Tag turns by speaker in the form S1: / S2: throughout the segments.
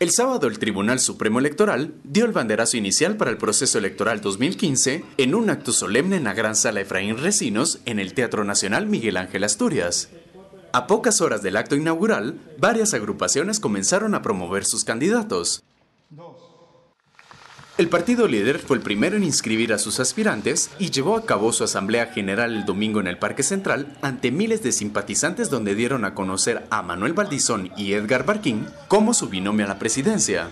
S1: El sábado el Tribunal Supremo Electoral dio el banderazo inicial para el proceso electoral 2015 en un acto solemne en la Gran Sala Efraín Recinos en el Teatro Nacional Miguel Ángel Asturias. A pocas horas del acto inaugural, varias agrupaciones comenzaron a promover sus candidatos. El partido líder fue el primero en inscribir a sus aspirantes y llevó a cabo su asamblea general el domingo en el Parque Central ante miles de simpatizantes donde dieron a conocer a Manuel Valdizón y Edgar Barquín como su binomio a la presidencia.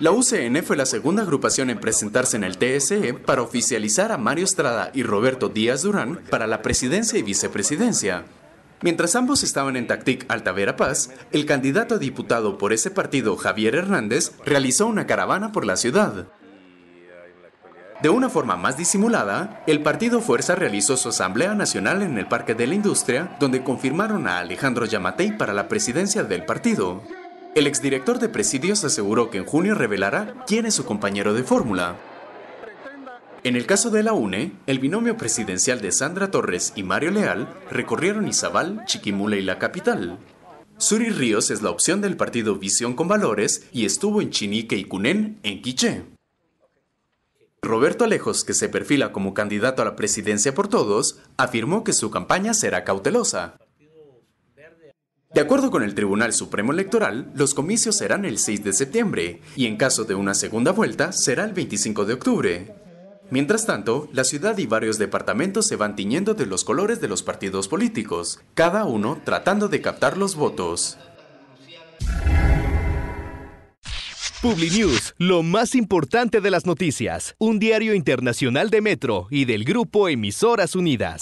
S1: La UCN fue la segunda agrupación en presentarse en el TSE para oficializar a Mario Estrada y Roberto Díaz Durán para la presidencia y vicepresidencia. Mientras ambos estaban en Tactic Altavera Paz, el candidato a diputado por ese partido, Javier Hernández, realizó una caravana por la ciudad. De una forma más disimulada, el partido Fuerza realizó su asamblea nacional en el Parque de la Industria, donde confirmaron a Alejandro Yamatei para la presidencia del partido. El exdirector de Presidios aseguró que en junio revelará quién es su compañero de fórmula. En el caso de la UNE, el binomio presidencial de Sandra Torres y Mario Leal recorrieron Izabal, Chiquimula y la capital. Suri Ríos es la opción del partido Visión con Valores y estuvo en Chinique y Cunén, en Quiché. Roberto Alejos, que se perfila como candidato a la presidencia por todos, afirmó que su campaña será cautelosa. De acuerdo con el Tribunal Supremo Electoral, los comicios serán el 6 de septiembre y en caso de una segunda vuelta será el 25 de octubre. Mientras tanto, la ciudad y varios departamentos se van tiñendo de los colores de los partidos políticos, cada uno tratando
S2: de captar los votos. PubliNews, lo más importante de las noticias, un diario internacional de Metro y del grupo Emisoras Unidas.